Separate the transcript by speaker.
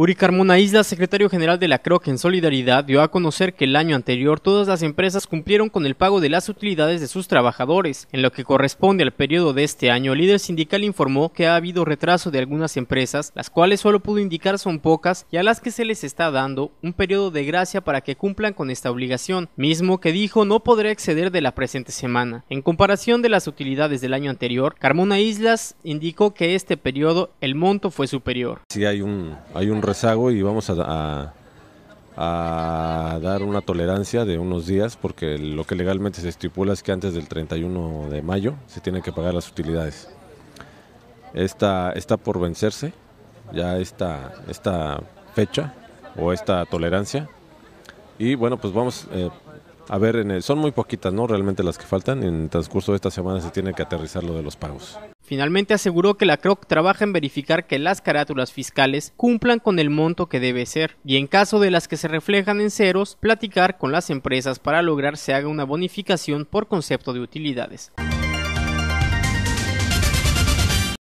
Speaker 1: Uri Carmona Islas, secretario general de la CROC en Solidaridad, dio a conocer que el año anterior todas las empresas cumplieron con el pago de las utilidades de sus trabajadores. En lo que corresponde al periodo de este año, el líder sindical informó que ha habido retraso de algunas empresas, las cuales solo pudo indicar son pocas y a las que se les está dando un periodo de gracia para que cumplan con esta obligación, mismo que dijo no podrá exceder de la presente semana. En comparación de las utilidades del año anterior, Carmona Islas indicó que este periodo el monto fue superior.
Speaker 2: Si hay un, hay un rezago y vamos a, dar una tolerancia de unos días porque lo que legalmente se estipula es que antes del 31 de mayo se tienen que pagar las utilidades. Esta está por vencerse, ya esta, esta fecha o esta tolerancia. Y bueno, pues vamos eh, a ver, en son muy poquitas, ¿no? Realmente las que faltan. En el transcurso de esta semana se tiene que aterrizar lo de los pagos.
Speaker 1: Finalmente aseguró que la CROC trabaja en verificar que las carátulas fiscales cumplan con el monto que debe ser y en caso de las que se reflejan en ceros, platicar con las empresas para lograr se haga una bonificación por concepto de utilidades.